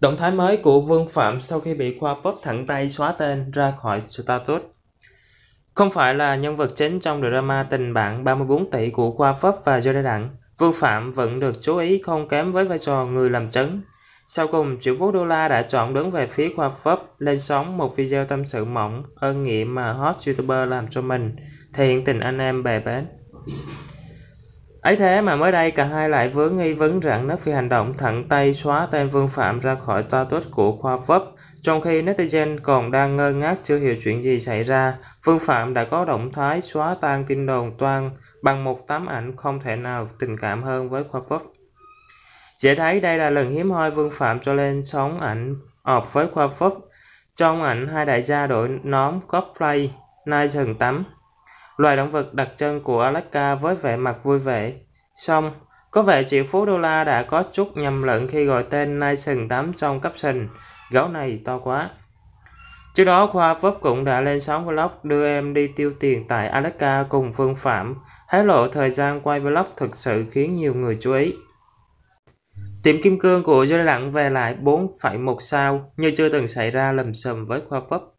Động thái mới của Vương Phạm sau khi bị Khoa vấp thẳng tay xóa tên ra khỏi status. Không phải là nhân vật chính trong drama tình bạn 34 tỷ của Khoa Pháp và Joe Đặng, Vương Phạm vẫn được chú ý không kém với vai trò người làm trấn. Sau cùng, triệu phú đô la đã chọn đứng về phía Khoa Pháp lên sóng một video tâm sự mỏng, ơn nghĩa mà hot youtuber làm cho mình, thể hiện tình anh em bè bến ấy thế mà mới đây cả hai lại vướng nghi vấn rằng nó Nuffy hành động thẳng tay xóa tên Vương Phạm ra khỏi status của khoa vấp trong khi netizen còn đang ngơ ngác chưa hiểu chuyện gì xảy ra, Vương Phạm đã có động thái xóa tan tin đồn toan bằng một tấm ảnh không thể nào tình cảm hơn với khoa vấp. Dễ thấy đây là lần hiếm hoi Vương Phạm cho lên sóng ảnh ọp với khoa vấp. Trong ảnh hai đại gia đội nón cosplay, nai sừng tắm loài động vật đặc trưng của Alaska với vẻ mặt vui vẻ. Xong, có vẻ triệu phú đô la đã có chút nhầm lẫn khi gọi tên Nixon 8 trong caption, gấu này to quá. Trước đó, Khoa Phúc cũng đã lên sóng vlog đưa em đi tiêu tiền tại Alaska cùng Phương Phạm, hé lộ thời gian quay vlog thực sự khiến nhiều người chú ý. Tiệm kim cương của Duy Lặng về lại 4,1 sao như chưa từng xảy ra lầm sầm với Khoa Phúc.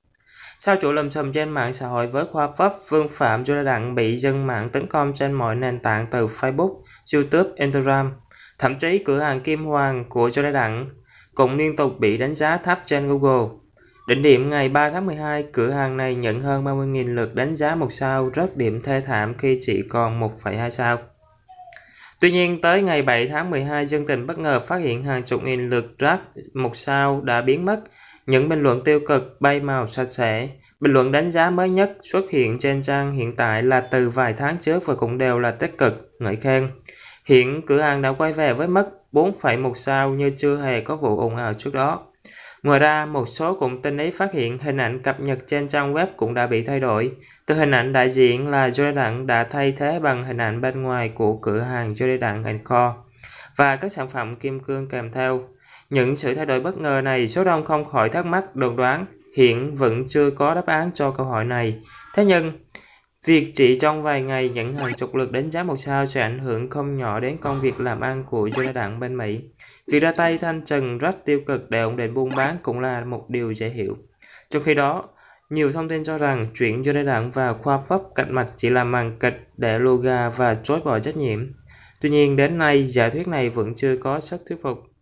Sau chủ lùm xùm trên mạng xã hội với khoa pháp Vương Phạm Duy Đặng bị dân mạng tấn công trên mọi nền tảng từ Facebook, YouTube, Instagram. Thậm chí cửa hàng Kim Hoàng của Duy Đặng cũng liên tục bị đánh giá thấp trên Google. Đỉnh điểm ngày 3 tháng 12, cửa hàng này nhận hơn 30.000 lượt đánh giá một sao, rất điểm thê thảm khi chỉ còn 1,2 sao. Tuy nhiên, tới ngày 7 tháng 12, dân tình bất ngờ phát hiện hàng chục nghìn lượt rác một sao đã biến mất những bình luận tiêu cực bay màu sạch sẽ. Bình luận đánh giá mới nhất xuất hiện trên trang hiện tại là từ vài tháng trước và cũng đều là tích cực, ngợi khen. Hiện cửa hàng đã quay về với mức 4,1 sao như chưa hề có vụ ồn ào trước đó. Ngoài ra, một số cụm tin ấy phát hiện hình ảnh cập nhật trên trang web cũng đã bị thay đổi. Từ hình ảnh đại diện là Jordan đã thay thế bằng hình ảnh bên ngoài của cửa hàng Jordan Co. và các sản phẩm kim cương kèm theo. Những sự thay đổi bất ngờ này số đông không khỏi thắc mắc đồn đoán hiện vẫn chưa có đáp án cho câu hỏi này. Thế nhưng, việc chỉ trong vài ngày nhận hàng chục lượt đánh giá một sao sẽ ảnh hưởng không nhỏ đến công việc làm ăn của Joe đảng bên Mỹ. Việc ra tay thanh trần rất tiêu cực để ổn định buôn bán cũng là một điều dễ hiểu. Trong khi đó, nhiều thông tin cho rằng chuyển Joe đảng vào khoa pháp cạnh mặt chỉ là màn kịch để Loga và chối bỏ trách nhiệm. Tuy nhiên đến nay giả thuyết này vẫn chưa có sức thuyết phục.